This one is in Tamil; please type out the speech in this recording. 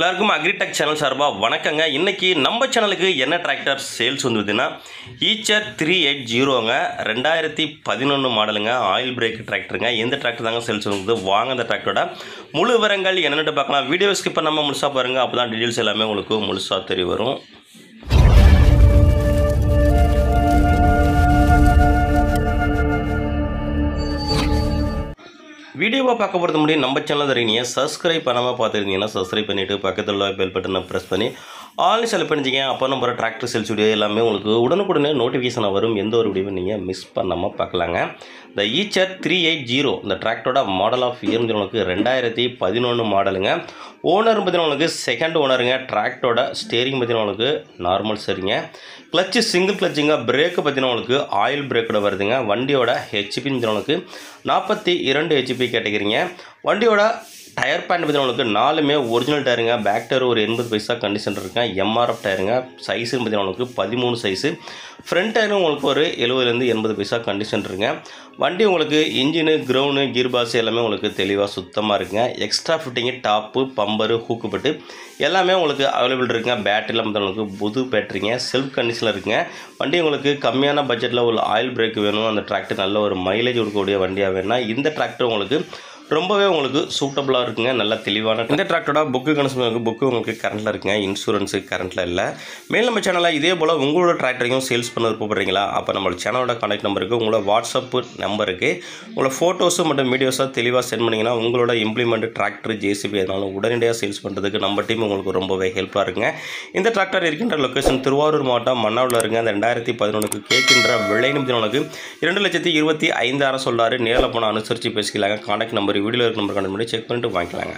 எல்லாருக்கும் அக்ரிடெக் சேனல் சார்பாக வணக்கங்க இன்றைக்கி நம்ம சேனலுக்கு என்ன டிராக்டர் சேல்ஸ் வந்துதுன்னா ஈச்சர் த்ரீ எயிட் ஜீரோங்க ரெண்டாயிரத்தி பதினொன்று மாடலுங்க ஆயில் பிரேக் டிராக்டருங்க எந்த டிராக்டர் தாங்க சேல்ஸ் வந்து வாங்க அந்த டிராக்டரோட முழு விவரங்கள் என்னென்னு பார்க்கலாம் வீடியோ ஸ்கிப் பண்ணாமல் முழுசாக பாருங்கள் அப்போ தான் டீட்டெயில்ஸ் எல்லாமே உங்களுக்கு முழுசாக தெரிய வரும் வீடியோவை பார்க்க போகிறது முடியும் நம்ம சேனல் தெரியுங்க சப்ஸ்கிரைப் பண்ணாமல் பார்த்துருந்தீங்கன்னா சப்ஸ்கிரைப் பண்ணிவிட்டு பக்கத்தில் பெல் பட்டனை ப்ரெஸ் பண்ணி ஆல்னு செலவு பண்ணிச்சிங்க அப்போ நம்ம டிராக்டர் சேல்ஸ் வீடியோ எல்லாமே உங்களுக்கு உடனுக்குடனே நோட்டிஃபிகேஷனாக வரும் எந்த ஒரு வீடியோவும் நீங்கள் மிஸ் பண்ணாமல் பார்க்கலாங்க இந்த ஈச்சர் த்ரீ எயிட் ஜீரோ இந்த டிராக்டரோட மாடல் ஆஃப் இயர் உங்களுக்கு ரெண்டாயிரத்தி பதினொன்று மாடலுங்க ஓனர் பார்த்தீங்கன்னா உங்களுக்கு செகண்ட் ஓனருங்க டிராக்டரோட ஸ்டேரிங் பார்த்தீங்கன்னா உங்களுக்கு நார்மல் சரிங்க கிளச்சு சிங்கிள் கிளச்சுங்க பிரேக்கு பார்த்தீங்கன்னா உங்களுக்கு ஆயில் பிரேக்கோட வருதுங்க வண்டியோட ஹெச்பின்னு உங்களுக்கு நாற்பத்தி இரண்டு ஹெச்பி கேட்டுக்கிறீங்க வண்டியோட டயர் பேண்ட் பார்த்தீங்கன்னா நாலுமே ஒரிஜினல் டயருங்க பேக் டயர் ஒரு எண்பது பைசா கண்டிஷன் இருக்கேன் எம்ஆர்எஃப் டயருங்க சைஸு பார்த்தீங்கன்னா உங்களுக்கு பதிமூணு சைஸு ஃப்ரண்ட் டயரும் உங்களுக்கு ஒரு எழுபதுலேருந்து எண்பது பைசா கண்டிஷன் இருக்குங்க வண்டி உங்களுக்கு இன்ஜினு கிரவுனு கீர் பாஸ் எல்லாமே உங்களுக்கு தெளிவாக சுத்தமாக இருக்குங்க எக்ஸ்ட்ரா ஃபிட்டிங்கு டாப்பு பம்பரு ஹூக்குப்பட்டு எல்லாமே உங்களுக்கு அவைலபிள் இருக்குங்க பேட்டரியில் வந்து உங்களுக்கு புது பேட்டரிங்க செல்ஃப் கண்டிஷனில் இருக்குங்க வண்டி உங்களுக்கு கம்மியான பட்ஜெட்டில் ஒரு ஆயில் பிரேக் வேணும் அந்த டிராக்டர் நல்ல ஒரு மைலேஜ் கொடுக்கக்கூடிய வண்டியாக வேணும்னா இந்த டிராக்டர் உங்களுக்கு ரொம்பவே உங்களுக்கு சூட்டபுளாக இருக்குங்க நல்லா தெளிவான இந்த டிராக்டரோட புக்கு கணக்கு புக்கு உங்களுக்கு கரண்ட்டில் இருக்குங்க இன்சூரன்ஸு கரண்ட்டில் இல்லை மேல் நம்ம சேனலில் இதே போல் உங்களோட டிராக்டரையும் சேல்ஸ் பண்ண விருப்பப்படுறீங்களா அப்போ நம்மளோட சேனலோட கான்டாக்ட் நம்பருக்கு உங்களோட வாட்ஸ்அப் நம்பருக்கு உங்களோட ஃபோட்டோஸும் மற்றும் வீடியோஸாக தெளிவாக சென்ட் பண்ணிங்கன்னா உங்களோட இம்ப்ளிமெண்ட் டிராக்டர் ஜேசிபி அதனால உடனடியாக சேல்ஸ் பண்ணுறதுக்கு நம்ம டீம் உங்களுக்கு ரொம்பவே ஹெல்ப்பாக இருக்குங்க இந்த டிராக்டர் இருக்கின்ற லொக்கேஷன் திருவாரூர் மாவட்டம் மன்னாவில் இருக்குங்க அந்த ரெண்டாயிரத்தி பதினொன்றுக்கு கேட்கின்ற விளை நிமிடம் இரண்டு லட்சத்தி இருபத்தி ஐந்தாயிரம் சொல்கிறாரு நேரில் போனால் அனுசரித்து பேசிக்கலாங்க கான்டாக்ட் நம்பர் வீடியோவில் இருக்க நம்பர் கண்டிப்பாக செக் பண்ணிட்டு வாங்கிக்கலாங்க